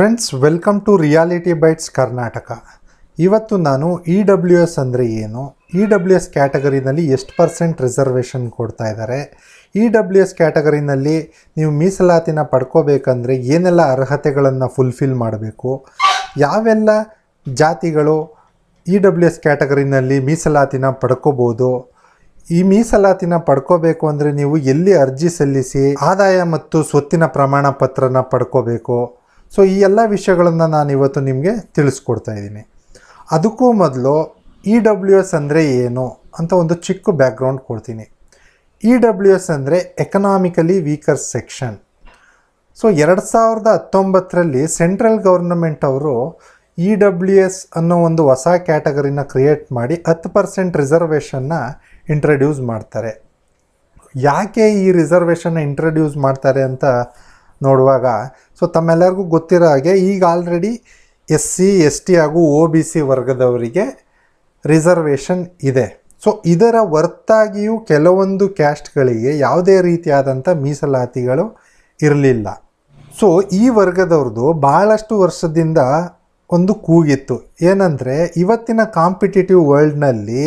friends welcome to reality bites Karnataka ಇವತ್ತು ನಾನು E e W S ಅಂದರೆ ಏನು ಇ ಡಬ್ಲ್ಯೂ ಎಸ್ ಕ್ಯಾಟಗರಿನಲ್ಲಿ ಎಷ್ಟು ಪರ್ಸೆಂಟ್ ರಿಸರ್ವೇಷನ್ ಕೊಡ್ತಾ ಇದ್ದಾರೆ ಇ ಡಬ್ಲ್ಯೂ ಎಸ್ ಕ್ಯಾಟಗರಿನಲ್ಲಿ ನೀವು ಮೀಸಲಾತಿನ ಪಡ್ಕೋಬೇಕಂದ್ರೆ ಏನೆಲ್ಲ ಅರ್ಹತೆಗಳನ್ನು ಫುಲ್ಫಿಲ್ ಮಾಡಬೇಕು ಯಾವೆಲ್ಲ ಜಾತಿಗಳು ಇ ಡಬ್ಲ್ಯೂ ಎಸ್ ಕ್ಯಾಟಗರಿನಲ್ಲಿ ಮೀಸಲಾತಿನ ಪಡ್ಕೋಬೋದು ಈ ಮೀಸಲಾತಿನ ಪಡ್ಕೋಬೇಕು ಅಂದರೆ ನೀವು ಎಲ್ಲಿ ಅರ್ಜಿ ಸಲ್ಲಿಸಿ ಆದಾಯ ಮತ್ತು ಸ್ವತ್ತಿನ ಪ್ರಮಾಣ ಪತ್ರನ ಪಡ್ಕೋಬೇಕು ಸೊ ಈ ಎಲ್ಲ ವಿಷಯಗಳನ್ನು ನಾನು ಇವತ್ತು ನಿಮಗೆ ತಿಳಿಸ್ಕೊಡ್ತಾ ಇದ್ದೀನಿ ಅದಕ್ಕೂ ಮೊದಲು ಇ e ಡಬ್ಲ್ಯೂ ಎಸ್ ಅಂದರೆ ಏನು ಅಂತ ಒಂದು ಚಿಕ್ಕ ಬ್ಯಾಕ್ಗ್ರೌಂಡ್ ಕೊಡ್ತೀನಿ ಇ ಡಬ್ಲ್ಯೂ ಎಸ್ ಅಂದರೆ ಎಕನಾಮಿಕಲಿ ವೀಕರ್ ಸೆಕ್ಷನ್ ಸೊ ಎರಡು ಸಾವಿರದ ಹತ್ತೊಂಬತ್ತರಲ್ಲಿ ಸೆಂಟ್ರಲ್ ಗೌರ್ನಮೆಂಟ್ ಅವರು ಇ ಡಬ್ಲ್ಯೂ ಎಸ್ ಅನ್ನೋ ಒಂದು ಹೊಸ ಕ್ಯಾಟಗರಿನ ಕ್ರಿಯೇಟ್ ಮಾಡಿ ಹತ್ತು ಪರ್ಸೆಂಟ್ ರಿಸರ್ವೇಷನ್ನ ಇಂಟ್ರಡ್ಯೂಸ್ ಮಾಡ್ತಾರೆ ಯಾಕೆ ಈ ರಿಸರ್ವೇಷನ್ನ ಇಂಟ್ರಡ್ಯೂಸ್ ಮಾಡ್ತಾರೆ ಅಂತ ನೋಡುವಾಗ ಸೊ ತಮ್ಮೆಲ್ಲರಿಗೂ ಗೊತ್ತಿರೋ ಹಾಗೆ ಈಗ already S C S T ಹಾಗೂ ಓ ಬಿ ಸಿ ವರ್ಗದವರಿಗೆ ರಿಸರ್ವೇಷನ್ ಇದೆ ಸೊ ಇದರ ಹೊರತಾಗಿಯೂ ಕೆಲವೊಂದು ಕ್ಯಾಸ್ಟ್ಗಳಿಗೆ ಯಾವುದೇ ರೀತಿಯಾದಂಥ ಮೀಸಲಾತಿಗಳು ಇರಲಿಲ್ಲ ಸೊ ಈ ವರ್ಗದವ್ರದ್ದು ಭಾಳಷ್ಟು ವರ್ಷದಿಂದ ಒಂದು ಕೂಗಿತ್ತು ಏನಂದರೆ ಇವತ್ತಿನ ಕಾಂಪಿಟೇಟಿವ್ ವರ್ಲ್ಡ್ನಲ್ಲಿ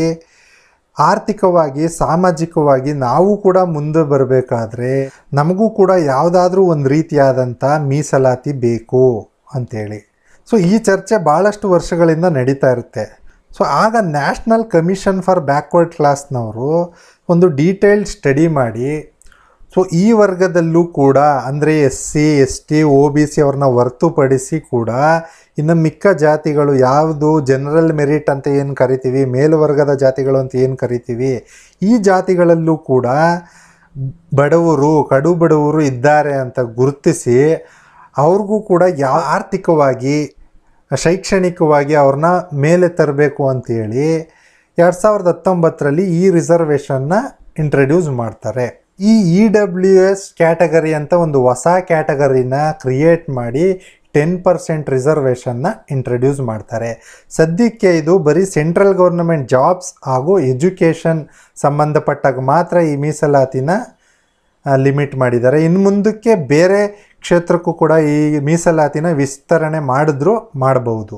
ಆರ್ಥಿಕವಾಗಿ ಸಾಮಾಜಿಕವಾಗಿ ನಾವು ಕೂಡ ಮುಂದೆ ಬರಬೇಕಾದ್ರೆ ನಮಗೂ ಕೂಡ ಯಾವುದಾದ್ರೂ ಒಂದು ರೀತಿಯಾದಂಥ ಮೀಸಲಾತಿ ಬೇಕು ಅಂಥೇಳಿ ಸೊ ಈ ಚರ್ಚೆ ಭಾಳಷ್ಟು ವರ್ಷಗಳಿಂದ ನಡೀತಾ ಇರುತ್ತೆ ಸೊ ಆಗ ನ್ಯಾಷನಲ್ ಕಮಿಷನ್ ಫಾರ್ ಬ್ಯಾಕ್ವರ್ಡ್ ಕ್ಲಾಸ್ನವರು ಒಂದು ಡೀಟೇಲ್ಡ್ ಸ್ಟಡಿ ಮಾಡಿ ಸೊ ಈ ವರ್ಗದಲ್ಲೂ ಕೂಡ ಅಂದರೆ S C S T O B C ಅವ್ರನ್ನ ಹೊರ್ತುಪಡಿಸಿ ಕೂಡ ಇನ್ನು ಮಿಕ್ಕ ಜಾತಿಗಳು ಯಾವುದು ಜನರಲ್ ಮೆರಿಟ್ ಅಂತ ಏನು ಕರಿತೀವಿ ಮೇಲ್ವರ್ಗದ ಜಾತಿಗಳು ಅಂತ ಏನು ಕರಿತೀವಿ ಈ ಜಾತಿಗಳಲ್ಲೂ ಕೂಡ ಬಡವರು ಕಡು ಬಡವರು ಇದ್ದಾರೆ ಅಂತ ಗುರುತಿಸಿ ಅವ್ರಿಗೂ ಕೂಡ ಯಾ ಆರ್ಥಿಕವಾಗಿ ಶೈಕ್ಷಣಿಕವಾಗಿ ಅವ್ರನ್ನ ಮೇಲೆ ತರಬೇಕು ಅಂತೇಳಿ ಎರಡು ಸಾವಿರದ ಹತ್ತೊಂಬತ್ತರಲ್ಲಿ ಈ ರಿಸರ್ವೇಷನ್ನ ಇಂಟ್ರಡ್ಯೂಸ್ ಮಾಡ್ತಾರೆ ಈ ಇ ಡಬ್ಲ್ಯೂ ಎಸ್ ಕ್ಯಾಟಗರಿ ಅಂತ ಒಂದು ಹೊಸ ಕ್ಯಾಟಗರಿನ ಕ್ರಿಯೇಟ್ ಮಾಡಿ ಟೆನ್ ಪರ್ಸೆಂಟ್ ರಿಸರ್ವೇಷನ್ನ ಇಂಟ್ರಡ್ಯೂಸ್ ಮಾಡ್ತಾರೆ ಸದ್ಯಕ್ಕೆ ಇದು ಬರೀ ಸೆಂಟ್ರಲ್ ಗೌರ್ಮೆಂಟ್ ಜಾಬ್ಸ್ ಹಾಗೂ ಎಜುಕೇಷನ್ ಸಂಬಂಧಪಟ್ಟಾಗ ಮಾತ್ರ ಈ ಮೀಸಲಾತಿನ ಲಿಮಿಟ್ ಮಾಡಿದ್ದಾರೆ ಇನ್ನು ಮುಂದಕ್ಕೆ ಬೇರೆ ಕ್ಷೇತ್ರಕ್ಕೂ ಕೂಡ ಈ ಮೀಸಲಾತಿನ ವಿಸ್ತರಣೆ ಮಾಡಿದ್ರೂ ಮಾಡಬಹುದು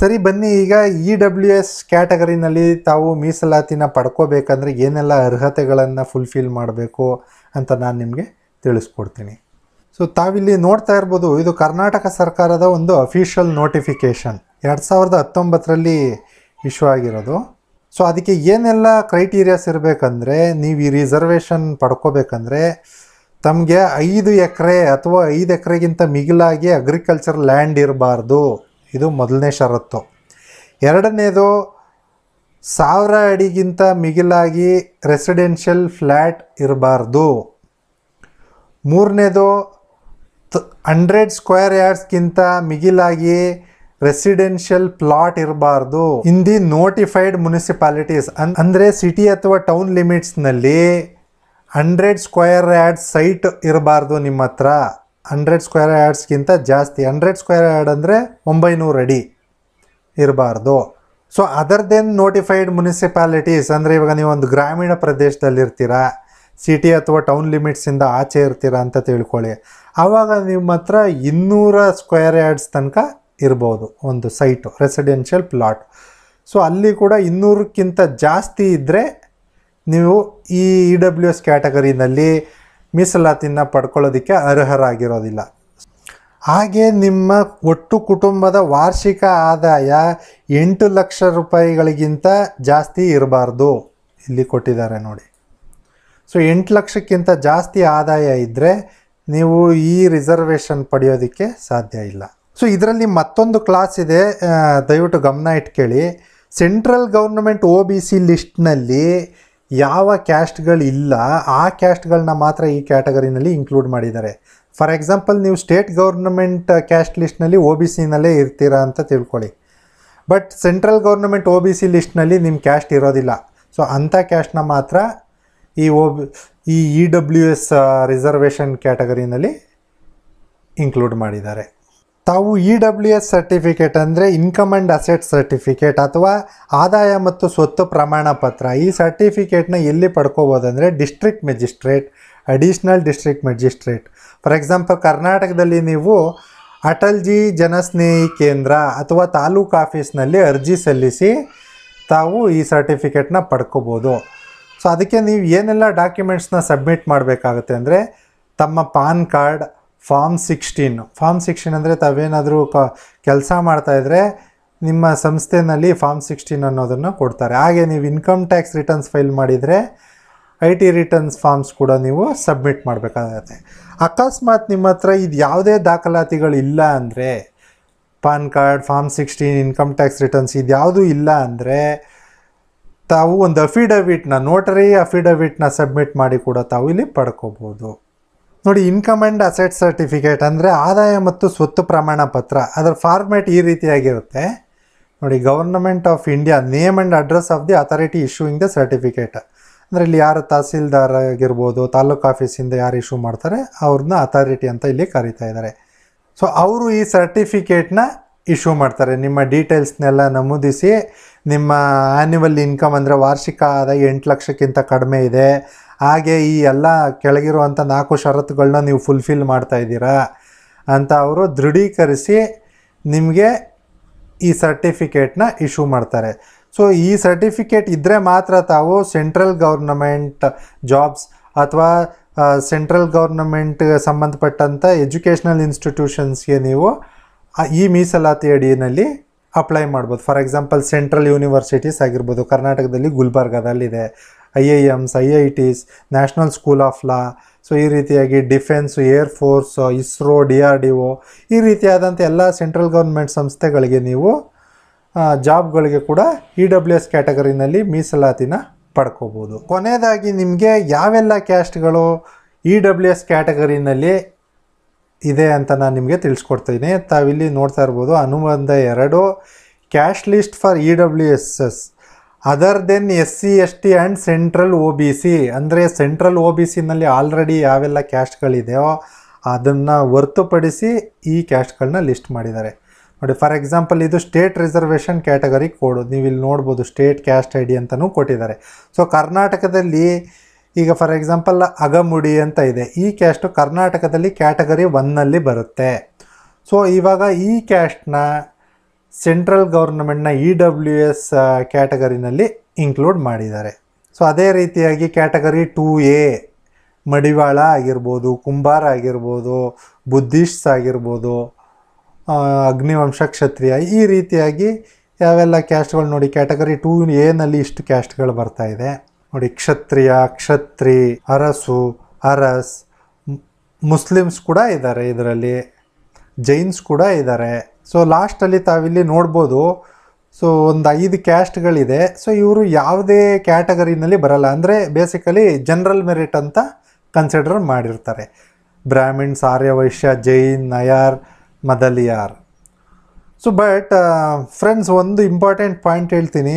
ಸರಿ ಬನ್ನಿ ಈಗ ಇ ಡಬ್ಲ್ಯೂ ಎಸ್ ಕ್ಯಾಟಗರಿನಲ್ಲಿ ತಾವು ಮೀಸಲಾತಿನ ಪಡ್ಕೋಬೇಕಂದ್ರೆ ಏನೆಲ್ಲ ಅರ್ಹತೆಗಳನ್ನು ಫುಲ್ಫಿಲ್ ಮಾಡಬೇಕು ಅಂತ ನಾನು ನಿಮಗೆ ತಿಳಿಸ್ಕೊಡ್ತೀನಿ ಸೊ ತಾವಿಲ್ಲಿ ನೋಡ್ತಾ ಇರ್ಬೋದು ಇದು ಕರ್ನಾಟಕ ಸರ್ಕಾರದ ಒಂದು ಅಫಿಷಿಯಲ್ ನೋಟಿಫಿಕೇಷನ್ ಎರಡು ಸಾವಿರದ ಹತ್ತೊಂಬತ್ತರಲ್ಲಿ ಇಶ್ಯೂ ಆಗಿರೋದು ಸೊ ಅದಕ್ಕೆ ಏನೆಲ್ಲ ಕ್ರೈಟೀರಿಯಾಸ್ ಇರಬೇಕಂದ್ರೆ ನೀವು ಈ ರಿಸರ್ವೇಷನ್ ಪಡ್ಕೋಬೇಕಂದ್ರೆ ತಮಗೆ ಐದು ಎಕರೆ ಅಥವಾ ಐದು ಎಕರೆಗಿಂತ ಮಿಗಿಲಾಗಿ ಅಗ್ರಿಕಲ್ಚರ್ ಲ್ಯಾಂಡ್ ಇರಬಾರ್ದು ಇದು ಮೊದಲನೇ ಷರತ್ತು ಎರಡನೇದು ಸಾವಿರ ಅಡಿಗಿಂತ ಮಿಗಿಲಾಗಿ ರೆಸಿಡೆನ್ಷಿಯಲ್ ಫ್ಲ್ಯಾಟ್ ಇರಬಾರ್ದು ಮೂರನೇದು ಹಂಡ್ರೆಡ್ ಸ್ಕ್ವೇರ್ ಯಾರ್ಡ್ಸ್ಗಿಂತ ಮಿಗಿಲಾಗಿ ರೆಸಿಡೆನ್ಷಿಯಲ್ ಪ್ಲಾಟ್ ಇರಬಾರ್ದು ಇನ್ ದಿ ನೋಟಿಫೈಡ್ ಮುನಿಸಿಪಾಲಿಟೀಸ್ ಅನ್ ಅಂದರೆ ಸಿಟಿ ಅಥವಾ ಟೌನ್ ಲಿಮಿಟ್ಸ್ನಲ್ಲಿ ಹಂಡ್ರೆಡ್ ಸ್ಕ್ವೇರ್ ಯಾರ್ಡ್ ಸೈಟ್ ಇರಬಾರ್ದು ನಿಮ್ಮ ಹತ್ರ ಹಂಡ್ರೆಡ್ ಸ್ಕ್ವೇರ್ ಯಾರ್ಡ್ಸ್ಗಿಂತ ಜಾಸ್ತಿ ಹಂಡ್ರೆಡ್ ಸ್ಕ್ವೇರ್ ಯಾರ್ಡ್ ಅಂದರೆ ಒಂಬೈನೂರು ಅಡಿ ಇರಬಾರ್ದು so other than notified municipalities ಅಂದರೆ ಇವಾಗ ನೀವು ಒಂದು ಗ್ರಾಮೀಣ ಪ್ರದೇಶದಲ್ಲಿರ್ತೀರಾ ಸಿಟಿ ಅಥವಾ ಟೌನ್ ಲಿಮಿಟ್ಸಿಂದ ಆಚೆ ಇರ್ತೀರಾ ಅಂತ ತಿಳ್ಕೊಳ್ಳಿ ಆವಾಗ ನಿಮ್ಮ ಹತ್ರ ಇನ್ನೂರ ಸ್ಕ್ವೇರ್ ಯಾರ್ಡ್ಸ್ ತನಕ ಇರ್ಬೋದು ಒಂದು ಸೈಟು ರೆಸಿಡೆನ್ಷಿಯಲ್ ಪ್ಲಾಟ್ ಸೊ ಅಲ್ಲಿ ಕೂಡ ಇನ್ನೂರಕ್ಕಿಂತ ಜಾಸ್ತಿ ಇದ್ದರೆ ನೀವು ಈ ಇ ಡಬ್ಲ್ಯೂ ಎಸ್ ಕ್ಯಾಟಗರಿನಲ್ಲಿ ಮೀಸಲಾತಿನ ಪಡ್ಕೊಳ್ಳೋದಕ್ಕೆ ಅರ್ಹರಾಗಿರೋದಿಲ್ಲ ಹಾಗೆ ನಿಮ್ಮ ಒಟ್ಟು ಕುಟುಂಬದ ವಾರ್ಷಿಕ ಆದಾಯ ಎಂಟು ಲಕ್ಷ ರೂಪಾಯಿಗಳಿಗಿಂತ ಜಾಸ್ತಿ ಇರಬಾರ್ದು ಇಲ್ಲಿ ಕೊಟ್ಟಿದ್ದಾರೆ ನೋಡಿ ಸೊ ಎಂಟು ಲಕ್ಷಕ್ಕಿಂತ ಜಾಸ್ತಿ ಆದಾಯ ಇದ್ದರೆ ನೀವು ಈ ರಿಸರ್ವೇಷನ್ ಪಡೆಯೋದಕ್ಕೆ ಸಾಧ್ಯ ಇಲ್ಲ ಸೊ ಇದರಲ್ಲಿ ಮತ್ತೊಂದು ಕ್ಲಾಸ್ ಇದೆ ದಯವಿಟ್ಟು ಗಮನ ಇಟ್ಕೇಳಿ central government O B C ಲಿಸ್ಟ್ನಲ್ಲಿ ಯಾವ ಇಲ್ಲ ಆ ಕ್ಯಾಸ್ಟ್ಗಳನ್ನ ಮಾತ್ರ ಈ ಕ್ಯಾಟಗರಿನಲ್ಲಿ ಇನ್ಕ್ಲೂಡ್ ಮಾಡಿದ್ದಾರೆ ಫಾರ್ ಎಕ್ಸಾಂಪಲ್ ನೀವು ಸ್ಟೇಟ್ ಗೌರ್ನಮೆಂಟ್ ಕ್ಯಾಸ್ಟ್ ಲಿಸ್ಟ್ನಲ್ಲಿ ಒ ಬಿ ಸಿನಲ್ಲೇ ಇರ್ತೀರಾ ಅಂತ ತಿಳ್ಕೊಳ್ಳಿ but central government O B C ಲಿಸ್ಟ್ನಲ್ಲಿ ನಿಮ್ಮ ಕ್ಯಾಸ್ಟ್ ಇರೋದಿಲ್ಲ ಸೊ ಅಂಥ ಕ್ಯಾಸ್ಟ್ನ ಮಾತ್ರ ಈ ಒ ಈ ಇ ಡಬ್ಲ್ಯೂ ಎಸ್ ರಿಸರ್ವೇಷನ್ ಕ್ಯಾಟಗರಿನಲ್ಲಿ ಇನ್ಕ್ಲೂಡ್ ಮಾಡಿದ್ದಾರೆ ತಾವು ಇ ಡಬ್ಲ್ಯೂ ಎಸ್ ಸರ್ಟಿಫಿಕೇಟ್ ಅಂದರೆ ಇನ್ಕಮ್ ಆ್ಯಂಡ್ ಅಸೆಟ್ ಸರ್ಟಿಫಿಕೇಟ್ ಅಥವಾ ಆದಾಯ ಮತ್ತು ಸ್ವತ್ತು ಪ್ರಮಾಣ ಪತ್ರ ಈ ಸರ್ಟಿಫಿಕೇಟ್ನ ಎಲ್ಲಿ ಅಂದರೆ district magistrate additional district magistrate for example ಕರ್ನಾಟಕದಲ್ಲಿ ನೀವು ಅಟಲ್ಜಿ ಜನಸ್ನೇಹಿ ಕೇಂದ್ರ ಅಥವಾ ತಾಲೂಕು ಆಫೀಸ್ನಲ್ಲಿ ಅರ್ಜಿ ಸಲ್ಲಿಸಿ ತಾವು ಈ ಸರ್ಟಿಫಿಕೇಟ್ನ ಪಡ್ಕೋಬೋದು ಸೊ ಅದಕ್ಕೆ ನೀವು ಏನೆಲ್ಲ ಡಾಕ್ಯುಮೆಂಟ್ಸ್ನ ಸಬ್ಮಿಟ್ ಮಾಡಬೇಕಾಗುತ್ತೆ ಅಂದರೆ ತಮ್ಮ PAN card form sixteen form sixteen ಅಂದರೆ ತಾವೇನಾದರೂ ಕ ಕೆಲಸ ಮಾಡ್ತಾಯಿದ್ರೆ ನಿಮ್ಮ ಸಂಸ್ಥೆನಲ್ಲಿ ಫಾರ್ಮ್ ಸಿಕ್ಸ್ಟೀನ್ ಅನ್ನೋದನ್ನು ಕೊಡ್ತಾರೆ ಹಾಗೆ ನೀವು ಇನ್ಕಮ್ ಟ್ಯಾಕ್ಸ್ ರಿಟರ್ನ್ಸ್ ಫೈಲ್ ಮಾಡಿದರೆ ಐ ಟಿ ರಿಟರ್ನ್ಸ್ ಫಾರ್ಮ್ಸ್ ಕೂಡ ನೀವು ಸಬ್ಮಿಟ್ ಮಾಡಬೇಕಾಗತ್ತೆ ಅಕಸ್ಮಾತ್ ನಿಮ್ಮ ಹತ್ರ ಇದು ಯಾವುದೇ ಇಲ್ಲ ಅಂದರೆ PAN card form sixteen income tax returns ಇದು ಯಾವುದೂ ಇಲ್ಲ ಅಂದರೆ ತಾವು ಒಂದು ಅಫಿಡವಿಟ್ನ ನೋಟರಿ ಅಫಿಡವಿಟ್ನ ಸಬ್ಮಿಟ್ ಮಾಡಿ ಕೂಡ ತಾವು ಇಲ್ಲಿ ಪಡ್ಕೋಬೋದು ನೋಡಿ ಇನ್ಕಮ್ ಆ್ಯಂಡ್ ಅಸೆಟ್ ಸರ್ಟಿಫಿಕೇಟ್ ಅಂದರೆ ಆದಾಯ ಮತ್ತು ಸ್ವತ್ತು ಪ್ರಮಾಣ ಪತ್ರ ಅದರ ಫಾರ್ಮ್ಯಾಟ್ ಈ ರೀತಿಯಾಗಿರುತ್ತೆ ನೋಡಿ government of India name and address of the authority issuing the certificate ಅಂದರೆ ಇಲ್ಲಿ ಯಾರು ತಹಸೀಲ್ದಾರ್ ಆಗಿರ್ಬೋದು ತಾಲೂಕು ಆಫೀಸಿಂದ ಯಾರು ಇಶ್ಯೂ ಮಾಡ್ತಾರೆ ಅವ್ರನ್ನ ಅಥಾರಿಟಿ ಅಂತ ಇಲ್ಲಿ ಕರೀತಾ ಇದ್ದಾರೆ ಸೊ ಅವರು ಈ ಸರ್ಟಿಫಿಕೇಟ್ನ ಇಶ್ಯೂ ಮಾಡ್ತಾರೆ ನಿಮ್ಮ ಡೀಟೇಲ್ಸ್ನೆಲ್ಲ ನಮೂದಿಸಿ ನಿಮ್ಮ ಆ್ಯನ್ಯುವಲ್ ಇನ್ಕಮ್ ಅಂದರೆ ವಾರ್ಷಿಕ ಆದಾಯ ಎಂಟು ಲಕ್ಷಕ್ಕಿಂತ ಕಡಿಮೆ ಇದೆ ಹಾಗೆ ಈ ಎಲ್ಲ ಕೆಳಗಿರುವಂಥ ನಾಲ್ಕು ಷರತ್ತುಗಳನ್ನ ನೀವು ಫುಲ್ಫಿಲ್ ಮಾಡ್ತಾ ಇದ್ದೀರಾ ಅಂತ ಅವರು ದೃಢೀಕರಿಸಿ ನಿಮಗೆ ಈ ಸರ್ಟಿಫಿಕೇಟ್ನ ಇಶ್ಯೂ ಮಾಡ್ತಾರೆ ಸೊ ಈ ಸರ್ಟಿಫಿಕೇಟ್ ಇದ್ದರೆ ಮಾತ್ರ ತಾವು ಸೆಂಟ್ರಲ್ ಗೌರ್ನಮೆಂಟ್ ಜಾಬ್ಸ್ ಅಥವಾ ಸೆಂಟ್ರಲ್ ಗೌರ್ನಮೆಂಟ್ಗೆ ಸಂಬಂಧಪಟ್ಟಂಥ ಎಜುಕೇಷ್ನಲ್ ಇನ್ಸ್ಟಿಟ್ಯೂಷನ್ಸ್ಗೆ ನೀವು ಈ ಮೀಸಲಾತಿ ಅಡಿಯಲ್ಲಿ ಅಪ್ಲೈ ಮಾಡ್ಬೋದು ಫಾರ್ ಎಕ್ಸಾಂಪಲ್ ಸೆಂಟ್ರಲ್ ಯೂನಿವರ್ಸಿಟೀಸ್ ಆಗಿರ್ಬೋದು ಕರ್ನಾಟಕದಲ್ಲಿ ಗುಲ್ಬರ್ಗಾದಲ್ಲಿದೆ I I Ms I I Ts national school of law so ಈ ರೀತಿಯಾಗಿ defence air force ISRO D R D O ಈ ರೀತಿಯಾದಂಥ ಎಲ್ಲ ಸೆಂಟ್ರಲ್ ಗೌರ್ಮೆಂಟ್ ಸಂಸ್ಥೆಗಳಿಗೆ ನೀವು ಜಾಬ್ಗಳಿಗೆ ಕೂಡ ಇ ಡಬ್ಲ್ಯೂ ಎಸ್ ಕ್ಯಾಟಗರಿನಲ್ಲಿ ಮೀಸಲಾತಿನ ಪಡ್ಕೋಬೋದು ಕೊನೆಯದಾಗಿ ನಿಮಗೆ ಯಾವೆಲ್ಲ ಕ್ಯಾಸ್ಟ್ಗಳು ಇ ಡಬ್ಲ್ಯೂ ಎಸ್ ಕ್ಯಾಟಗರಿನಲ್ಲಿ ಇದೆ ಅಂತ ನಾನು ನಿಮಗೆ ತಿಳಿಸ್ಕೊಡ್ತೀನಿ ತಾವಿಲ್ಲಿ ನೋಡ್ತಾ ಇರ್ಬೋದು ಅನುಬಂಧ ಎರಡು caste list for E W S S other than S C S T and central O B C ಅಂದರೆ ಸೆಂಟ್ರಲ್ ಓ ಬಿ ಸಿನಲ್ಲಿ ಆಲ್ರೆಡಿ ಯಾವೆಲ್ಲ ಕ್ಯಾಸ್ಟ್ಗಳಿದೆಯೋ ಅದನ್ನು ಹೊರ್ತುಪಡಿಸಿ ಈ ಕ್ಯಾಸ್ಟ್ಗಳನ್ನ ಲಿಸ್ಟ್ ಮಾಡಿದ್ದಾರೆ ನೋಡಿ ಫಾರ್ ಎಕ್ಸಾಂಪಲ್ ಇದು ಸ್ಟೇಟ್ ರಿಸರ್ವೇಷನ್ ಕ್ಯಾಟಗರಿ ಕೋಡು ನೀವು ಇಲ್ಲಿ ನೋಡ್ಬೋದು ಸ್ಟೇಟ್ ಕ್ಯಾಸ್ಟ್ ಐ ಡಿ ಅಂತಲೂ ಕೊಟ್ಟಿದ್ದಾರೆ ಸೊ ಕರ್ನಾಟಕದಲ್ಲಿ ಈಗ ಫಾರ್ ಎಕ್ಸಾಂಪಲ್ ಅಗಮುಡಿ ಅಂತ ಇದೆ ಈ ಕ್ಯಾಶ್ಟು ಕರ್ನಾಟಕದಲ್ಲಿ ಕ್ಯಾಟಗರಿ ಒನ್ನಲ್ಲಿ ಬರುತ್ತೆ ಸೊ ಇವಾಗ ಈ ಕ್ಯಾಸ್ಟ್ನ ಸೆಂಟ್ರಲ್ ಗೌರ್ನಮೆಂಟ್ನ ಇ e ಡಬ್ಲ್ಯೂ ಎಸ್ ಕ್ಯಾಟಗರಿನಲ್ಲಿ ಇನ್ಕ್ಲೂಡ್ ಮಾಡಿದ್ದಾರೆ ಸೊ ಅದೇ ರೀತಿಯಾಗಿ ಕ್ಯಾಟಗರಿ ಟೂ ಎ ಮಡಿವಾಳ ಆಗಿರ್ಬೋದು ಕುಂಬಾರ ಆಗಿರ್ಬೋದು ಬುದ್ಧಿಸ್ಟ್ಸ್ ಆಗಿರ್ಬೋದು ಅಗ್ನಿವಂಶ ಕ್ಷತ್ರಿಯ ಈ ರೀತಿಯಾಗಿ ಯಾವೆಲ್ಲ ಕ್ಯಾಸ್ಟ್ಗಳು ನೋಡಿ ಕ್ಯಾಟಗರಿ ಟೂ ಎನಲ್ಲಿ ಇಷ್ಟು ಕ್ಯಾಸ್ಟ್ಗಳು ಬರ್ತಾ ಇದೆ ನೋಡಿ ಕ್ಷತ್ರಿಯ ಕ್ಷತ್ರಿ ಅರಸು ಅರಸ್ ಮುಸ್ಲಿಮ್ಸ್ ಕೂಡ ಇದ್ದಾರೆ ಇದರಲ್ಲಿ ಜೈನ್ಸ್ ಕೂಡ ಇದ್ದಾರೆ ಸೊ ಲಾಸ್ಟಲ್ಲಿ ತಾವಿಲ್ಲಿ ನೋಡ್ಬೋದು ಸೊ uh, ಒಂದು ಐದು ಕ್ಯಾಸ್ಟ್ಗಳಿದೆ ಸೊ ಇವರು ಯಾವುದೇ ಕ್ಯಾಟಗರಿನಲ್ಲಿ ಬರಲ್ಲ ಅಂದರೆ ಬೇಸಿಕಲಿ ಜನರಲ್ ಮೆರಿಟ್ ಅಂತ ಕನ್ಸಿಡರ್ ಮಾಡಿರ್ತಾರೆ Brahmins Aryavaishya Jain Nair Mudaliar so but friends ಒಂದು ಇಂಪಾರ್ಟೆಂಟ್ ಪಾಯಿಂಟ್ ಹೇಳ್ತೀನಿ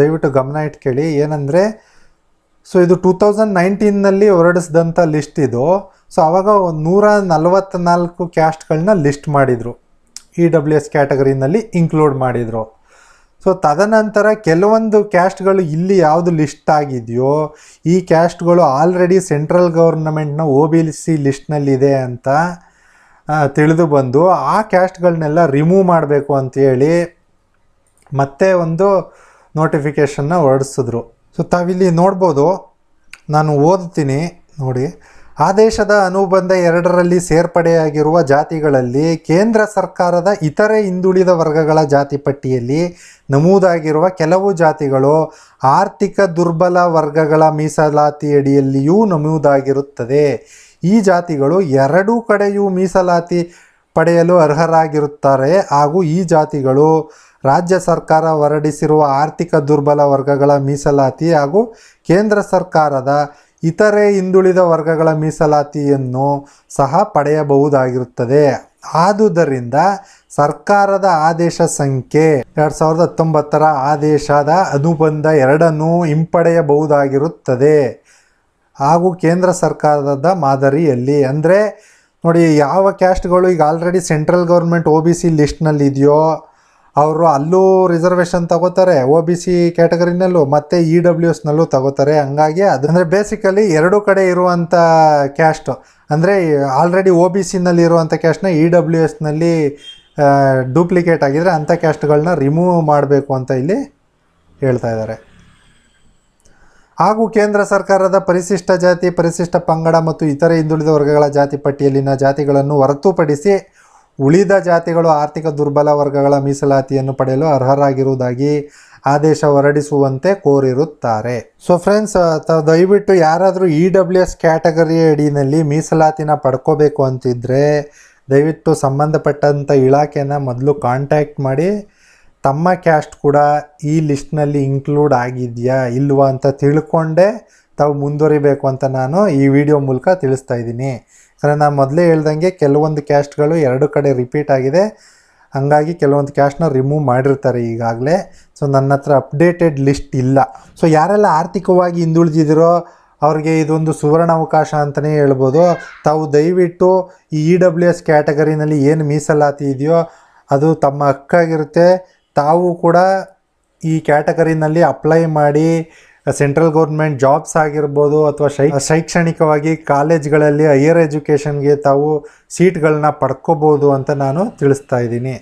ದಯವಿಟ್ಟು ಗಮನ ಇಟ್ಕೇಳಿ ಏನಂದರೆ ಸೊ ಇದು ಟೂ ತೌಸಂಡ್ ನೈನ್ಟೀನ್ನಲ್ಲಿ ಹೊರಡಿಸಿದಂಥ ಲಿಸ್ಟ್ ಇದು ಸೊ ಆವಾಗ ಒಂದು ನೂರ ನಲವತ್ತ್ನಾಲ್ಕು ಕ್ಯಾಸ್ಟ್ಗಳನ್ನ ಲಿಸ್ಟ್ ಮಾಡಿದರು ಇ ಡಬ್ಲ್ಯೂ ಎಸ್ ಕ್ಯಾಟಗರಿನಲ್ಲಿ ಇನ್ಕ್ಲೂಡ್ ಮಾಡಿದರು ಸೊ ತದನಂತರ ಕೆಲವೊಂದು ಕ್ಯಾಸ್ಟ್ಗಳು ಇಲ್ಲಿ ಯಾವುದು ಲಿಸ್ಟ್ ಆಗಿದೆಯೋ ಈ ಕ್ಯಾಸ್ಟ್ಗಳು ಆಲ್ರೆಡಿ ಸೆಂಟ್ರಲ್ ಗೌರ್ಮೆಂಟ್ನ ಓ ಬಿ ಸಿ ಲಿಸ್ಟ್ನಲ್ಲಿದೆ ಅಂತ ತಿಳಿದು ಬಂದು ಆ ಕ್ಯಾಸ್ಟ್ಗಳನ್ನೆಲ್ಲ ರಿಮೂವ್ ಮಾಡಬೇಕು ಅಂತೇಳಿ ಮತ್ತೆ ಒಂದು ನೋಟಿಫಿಕೇಷನ್ನ ಹೊರಡಿಸಿದ್ರು ಸೊ ತಾವಿಲ್ಲಿ ನೋಡ್ಬೋದು ನಾನು ಓದ್ತೀನಿ ನೋಡಿ ಆದೇಶದ ಅನುಬಂಧ ಎರಡರಲ್ಲಿ ಸೇರ್ಪಡೆಯಾಗಿರುವ ಜಾತಿಗಳಲ್ಲಿ ಕೇಂದ್ರ ಸರ್ಕಾರದ ಇತರೆ ಹಿಂದುಳಿದ ವರ್ಗಗಳ ಜಾತಿ ಪಟ್ಟಿಯಲ್ಲಿ ನಮೂದಾಗಿರುವ ಕೆಲವು ಜಾತಿಗಳು ಆರ್ಥಿಕ ದುರ್ಬಲ ವರ್ಗಗಳ ಮೀಸಲಾತಿಯಡಿಯಲ್ಲಿಯೂ ನಮೂದಾಗಿರುತ್ತದೆ ಈ ಜಾತಿಗಳು ಎರಡೂ ಕಡೆಯೂ ಮೀಸಲಾತಿ ಪಡೆಯಲು ಅರ್ಹರಾಗಿರುತ್ತಾರೆ ಹಾಗೂ ಈ ಜಾತಿಗಳು ರಾಜ್ಯ ಸರ್ಕಾರ ಹೊರಡಿಸಿರುವ ಆರ್ಥಿಕ ದುರ್ಬಲ ವರ್ಗಗಳ ಮೀಸಲಾತಿ ಹಾಗೂ ಕೇಂದ್ರ ಸರ್ಕಾರದ ಇತರೆ ಹಿಂದುಳಿದ ವರ್ಗಗಳ ಮೀಸಲಾತಿಯನ್ನು ಸಹ ಪಡೆಯಬಹುದಾಗಿರುತ್ತದೆ ಆದುದರಿಂದ ಸರ್ಕಾರದ ಆದೇಶ ಸಂಖ್ಯೆ ಎರಡು ಸಾವಿರದ ಹತ್ತೊಂಬತ್ತರ ಆದೇಶದ ಅನುಬಂಧ ಎರಡನ್ನು ಹಿಂಪಡೆಯಬಹುದಾಗಿರುತ್ತದೆ ಹಾಗೂ ಕೇಂದ್ರ ಸರ್ಕಾರದ ಮಾದರಿಯಲ್ಲಿ ಅಂದರೆ ನೋಡಿ ಯಾವ ಕ್ಯಾಸ್ಟ್ಗಳು ಈಗ already central government O B C ಲಿಸ್ಟ್ನಲ್ಲಿದೆಯೋ ಅವರು ಅಲ್ಲೂ ರಿಸರ್ವೇಷನ್ ತಗೋತಾರೆ ಒ ಬಿ ಸಿ ಕ್ಯಾಟಗರಿನಲ್ಲೂ ಮತ್ತೆ ಇ e ಡಬ್ಲ್ಯೂ ಎಸ್ನಲ್ಲೂ ತಗೋತಾರೆ ಹಂಗಾಗಿ ಅದು ಅಂದರೆ ಬೇಸಿಕಲಿ ಎರಡೂ ಕಡೆ ಇರುವಂಥ ಕ್ಯಾಸ್ಟು ಅಂದರೆ ಆಲ್ರೆಡಿ ಒ ಬಿ ಸಿನಲ್ಲಿ ಇರುವಂಥ ಕ್ಯಾಸ್ಟ್ನ ಇ e ಡಬ್ಲ್ಯೂ ಎಸ್ನಲ್ಲಿ ಡೂಪ್ಲಿಕೇಟ್ ಆಗಿದ್ದರೆ ಅಂಥ ಕ್ಯಾಸ್ಟ್ಗಳನ್ನ ರಿಮೂವ್ ಮಾಡಬೇಕು ಅಂತ ಇಲ್ಲಿ ಹೇಳ್ತಾ ಇದ್ದಾರೆ ಹಾಗೂ ಕೇಂದ್ರ ಸರ್ಕಾರದ ಪರಿಶಿಷ್ಟ ಜಾತಿ ಪರಿಶಿಷ್ಟ ಪಂಗಡ ಮತ್ತು ಇತರೆ ಹಿಂದುಳಿದ ವರ್ಗಗಳ ಜಾತಿ ಪಟ್ಟಿಯಲ್ಲಿನ ಜಾತಿಗಳನ್ನು ಹೊರತುಪಡಿಸಿ ಉಳಿದ ಜಾತಿಗಳು ಆರ್ಥಿಕ ದುರ್ಬಲ ವರ್ಗಗಳ ಮೀಸಲಾತಿಯನ್ನು ಪಡೆಯಲು ಅರ್ಹರಾಗಿರುವುದಾಗಿ ಆದೇಶ ಹೊರಡಿಸುವಂತೆ ಕೋರಿರುತ್ತಾರೆ ಸೊ ಫ್ರೆಂಡ್ಸ್ ದಯವಿಟ್ಟು ಯಾರಾದರೂ ಇ ಡಬ್ಲ್ಯೂ ಎಸ್ ಕ್ಯಾಟಗರಿ ಅಡಿನಲ್ಲಿ ಮೀಸಲಾತಿನ ಪಡ್ಕೋಬೇಕು ಅಂತಿದ್ರೆ ದಯವಿಟ್ಟು ಸಂಬಂಧಪಟ್ಟಂಥ ಇಲಾಖೆನ ಮೊದಲು ಕಾಂಟ್ಯಾಕ್ಟ್ ಮಾಡಿ ತಮ್ಮ ಕ್ಯಾಸ್ಟ್ ಕೂಡ ಈ ಲಿಸ್ಟ್ನಲ್ಲಿ ಇನ್ಕ್ಲೂಡ್ ಆಗಿದೆಯಾ ಇಲ್ವಾ ಅಂತ ತಿಳ್ಕೊಂಡೇ ತಾವು ಮುಂದುವರಿಬೇಕು ಅಂತ ನಾನು ಈ ವಿಡಿಯೋ ಮೂಲಕ ತಿಳಿಸ್ತಾ ಇದ್ದೀನಿ ಅಂದರೆ ನಾನು ಮೊದಲೇ ಹೇಳ್ದಂಗೆ ಕೆಲವೊಂದು ಕ್ಯಾಸ್ಟ್ಗಳು ಎರಡು ಕಡೆ ರಿಪೀಟ್ ಆಗಿದೆ ಹಾಗಾಗಿ ಕೆಲವೊಂದು ಕ್ಯಾಶ್ನ ರಿಮೂವ್ ಮಾಡಿರ್ತಾರೆ ಈಗಾಗಲೇ ಸೊ ನನ್ನ ಹತ್ರ ಅಪ್ಡೇಟೆಡ್ ಲಿಸ್ಟ್ ಇಲ್ಲ ಸೊ ಯಾರೆಲ್ಲ ಆರ್ಥಿಕವಾಗಿ ಹಿಂದುಳಿದಿರೋ ಅವ್ರಿಗೆ ಇದೊಂದು ಸುವರ್ಣ ಅವಕಾಶ ಅಂತಲೇ ಹೇಳ್ಬೋದು ತಾವು ದಯವಿಟ್ಟು ಈ ಇ ಡಬ್ಲ್ಯೂ ಎಸ್ ಕ್ಯಾಟಗರಿನಲ್ಲಿ ಏನು ಮೀಸಲಾತಿ ಇದೆಯೋ ಅದು ತಮ್ಮ ಹಕ್ಕಾಗಿರುತ್ತೆ ತಾವು ಕೂಡ ಈ ಕ್ಯಾಟಗರಿನಲ್ಲಿ ಅಪ್ಲೈ ಮಾಡಿ ಸೆಂಟ್ರಲ್ ಗೌರ್ಮೆಂಟ್ ಜಾಬ್ಸ್ ಆಗಿರ್ಬೋದು ಅಥವಾ ಶೈಕ್ಷಣಿಕವಾಗಿ ಕಾಲೇಜ್ಗಳಲ್ಲಿ ಹೈಯರ್ ಎಜುಕೇಷನ್ಗೆ ತಾವು ಸೀಟ್ಗಳನ್ನ ಪಡ್ಕೋಬೋದು ಅಂತ ನಾನು ತಿಳಿಸ್ತಾ ಇದ್ದೀನಿ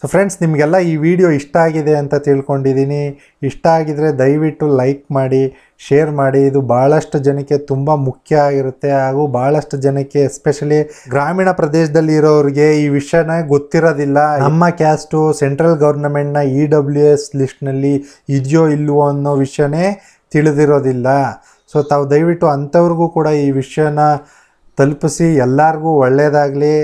ಸೊ ಫ್ರೆಂಡ್ಸ್ ನಿಮಗೆಲ್ಲ ಈ ವಿಡಿಯೋ ಇಷ್ಟ ಆಗಿದೆ ಅಂತ ತಿಳ್ಕೊಂಡಿದ್ದೀನಿ ಇಷ್ಟ ಆಗಿದ್ದರೆ ದಯವಿಟ್ಟು ಲೈಕ್ ಮಾಡಿ ಶೇರ್ ಮಾಡಿ ಇದು ಭಾಳಷ್ಟು ಜನಕ್ಕೆ ತುಂಬ ಮುಖ್ಯ ಆಗಿರುತ್ತೆ ಹಾಗೂ ಭಾಳಷ್ಟು ಜನಕ್ಕೆ ಎಸ್ಪೆಷಲಿ ಗ್ರಾಮೀಣ ಪ್ರದೇಶದಲ್ಲಿ ಇರೋರಿಗೆ ಈ ವಿಷಯನ ಗೊತ್ತಿರೋದಿಲ್ಲ ನಮ್ಮ ಕ್ಯಾಸ್ಟು ಸೆಂಟ್ರಲ್ ಗೌರ್ನಮೆಂಟ್ನ ಇ ಡಬ್ಲ್ಯೂ ಎಸ್ ಲಿಸ್ಟ್ನಲ್ಲಿ ಇದೆಯೋ ಇಲ್ವೋ ಅನ್ನೋ ವಿಷಯನೇ ತಿಳಿದಿರೋದಿಲ್ಲ ಸೊ ತಾವು ದಯವಿಟ್ಟು ಅಂಥವ್ರಿಗೂ ಕೂಡ ಈ ವಿಷಯನ ತಲುಪಿಸಿ ಎಲ್ಲರಿಗೂ ಒಳ್ಳೆಯದಾಗಲಿ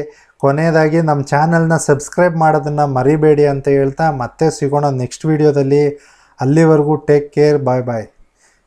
ಕೊನೆಯದಾಗಿ ನಮ್ಮ ಚಾನಲ್ನ ಸಬ್ಸ್ಕ್ರೈಬ್ ಮಾಡೋದನ್ನು ಮರಿಬೇಡಿ ಅಂತ ಹೇಳ್ತಾ ಮತ್ತೆ ಸಿಗೋಣ ನೆಕ್ಸ್ಟ್ ವೀಡಿಯೋದಲ್ಲಿ ಅಲ್ಲಿವರೆಗೂ ಟೇಕ್ ಕೇರ್ ಬಾಯ್ ಬಾಯ್